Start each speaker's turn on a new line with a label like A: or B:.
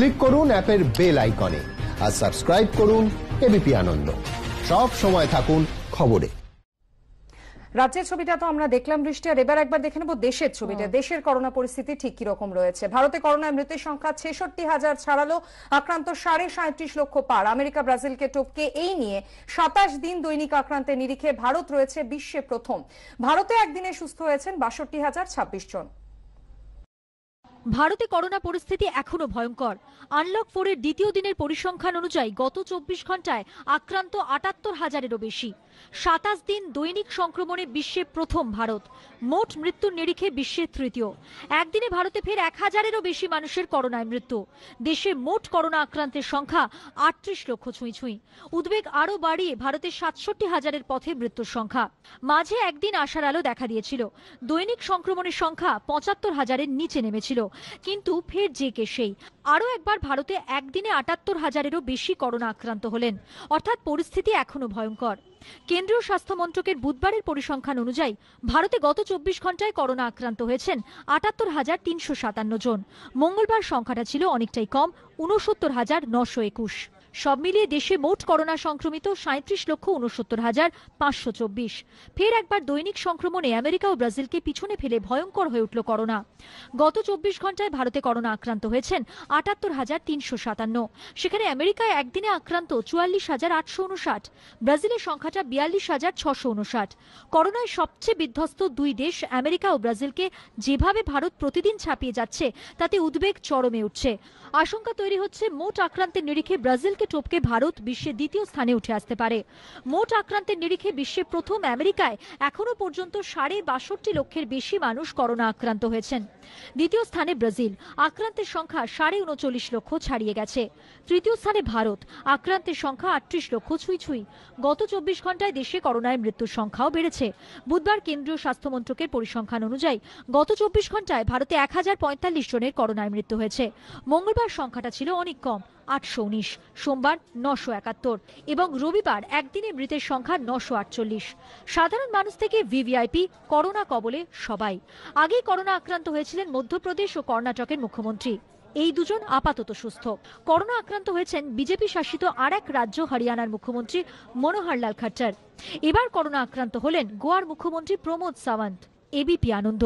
A: click করুন অ্যাপের bell আইকনে আর সাবস্ক্রাইব করুন এবিপি আনন্দ সব সময় থাকুন খবরে রাজ্যের ছবিটা তো আমরা দেখলাম বৃষ্টি আর এবার একবার দেখে নেব দেশের ছবিটা দেশের করোনা পরিস্থিতি ঠিক কিরকম রয়েছে ভারতে করোনায় মৃতের সংখ্যা ছেষট্টি হাজার ছাড়ালো আক্রান্ত সাড়ে সাঁত্রিশ লক্ষ পার আমেরিকা ব্রাজিলকে টপকে এই নিয়ে সাতাশ দিন দৈনিক আক্রান্তের নিরিখে ভারত রয়েছে বিশ্বে প্রথম ভারতে একদিনে সুস্থ হয়েছেন
B: বাষট্টি হাজার ছাব্বিশ জন ভারতে করোনা পরিস্থিতি এখনও ভয়ঙ্কর আনলক ফোরের দ্বিতীয় দিনের পরিসংখ্যান অনুযায়ী গত চব্বিশ ঘন্টায় আক্রান্ত আটাত্তর হাজারেরও বেশি সাতাশ দিন দৈনিক সংক্রমণে বিশ্বে প্রথম ভারত মোট মৃত্যুর নিরিখে বিশ্বের তৃতীয় একদিনে ভারতে ফের এক হাজারেরও বেশি মানুষের করোনায় মৃত্যু দেশে মোট করোনা আক্রান্তের সংখ্যা আটত্রিশ লক্ষ ছুঁই ছুঁই উদ্বেগ আরও বাড়িয়ে ভারতে সাতষট্টি হাজারের পথে মৃত্যুর সংখ্যা মাঝে একদিন আশার আলো দেখা দিয়েছিল দৈনিক সংক্রমণের সংখ্যা পঁচাত্তর হাজারের নিচে নেমেছিল কিন্তু ফের যে কে সেই আরও একবার ভারতে একদিনে আটাত্তর হাজারেরও বেশি করোনা আক্রান্ত হলেন অর্থাৎ পরিস্থিতি এখনও ভয়ঙ্কর কেন্দ্রীয় স্বাস্থ্য মন্ত্রকের বুধবারের পরিসংখ্যান অনুযায়ী ভারতে গত চব্বিশ ঘন্টায় করোনা আক্রান্ত হয়েছেন আটাত্তর হাজার তিনশো সাতান্ন জন মঙ্গলবার সংখ্যাটা ছিল অনেকটাই কম উনসত্তর হাজার নশো একুশ সব মিলিয়ে দেশে মোট করোনা সংক্রমিত সাঁত্রিশ লক্ষ উনসত্তর হাজার পাঁচশো চব্বিশ ফের একবার দৈনিক সংক্রমণে আমেরিকা ও ব্রাজিলকে পিছনে ফেলে ভয়ঙ্কর হয়ে উঠল করোনা গত চব্বিশ ঘন্টায় ভারতে করোনা আক্রান্ত হয়েছেন আটাত্তর হাজার তিনশো সাতান্ন সেখানে আমেরিকায় একদিনে আক্রান্ত চুয়াল্লিশ হাজার আটশো উনষাট ব্রাজিলের সংখ্যাটা বিয়াল্লিশ হাজার ছশো উনষাট করোনায় সবচেয়ে বিধ্বস্ত দুই দেশ আমেরিকা ও ব্রাজিলকে যেভাবে ভারত প্রতিদিন ছাপিয়ে যাচ্ছে তাতে উদ্বেগ চরমে উঠছে আশঙ্কা তৈরি হচ্ছে মোট আক্রান্তের নিরিখে ব্রাজিল ব্রাজিলকে টপকে ভারত বিশ্বের দ্বিতীয় স্থানে উঠে আসতে পারে মোট আক্রান্তের নিরিখে বিশ্বে প্রথম আমেরিকায় এখনো পর্যন্ত সাড়ে বাষট্টি লক্ষের বেশি মানুষ করোনা আক্রান্ত হয়েছেন দ্বিতীয় স্থানে ব্রাজিল আক্রান্তের সংখ্যা সাড়ে উনচল্লিশ লক্ষ ছাড়িয়ে গেছে তৃতীয় স্থানে ভারত আক্রান্তের সংখ্যা আটত্রিশ লক্ষ ছুঁই ছুঁই গত চব্বিশ ঘন্টায় দেশে করোনায় মৃত্যুর সংখ্যাও বেড়েছে বুধবার কেন্দ্রীয় স্বাস্থ্যমন্ত্রকের পরিসংখ্যান অনুযায়ী গত চব্বিশ ঘন্টায় ভারতে এক হাজার পঁয়তাল্লিশ জনের করোনায় মৃত্যু হয়েছে মঙ্গলবার সংখ্যাটা ছিল অনেক কম আটশো উনিশ সোমবার নশো একাত্তর এবং রবিবার একদিনে মৃতের সংখ্যা নশো আটচল্লিশ সাধারণ মানুষ থেকে ভিভিআইপি করোনা কবলে সবাই আগেই করোনা আক্রান্ত হয়েছিলেন মধ্যপ্রদেশ ও কর্ণাটকের মুখ্যমন্ত্রী এই দুজন আপাতত সুস্থ করোনা আক্রান্ত হয়েছেন বিজেপি শাসিত আর এক রাজ্য হরিয়ানার মুখ্যমন্ত্রী মনোহর লাল খাট্টার এবার করোনা আক্রান্ত হলেন গোয়ার মুখ্যমন্ত্রী প্রমোদ সাওয়ান্ত এবিপি আনন্দ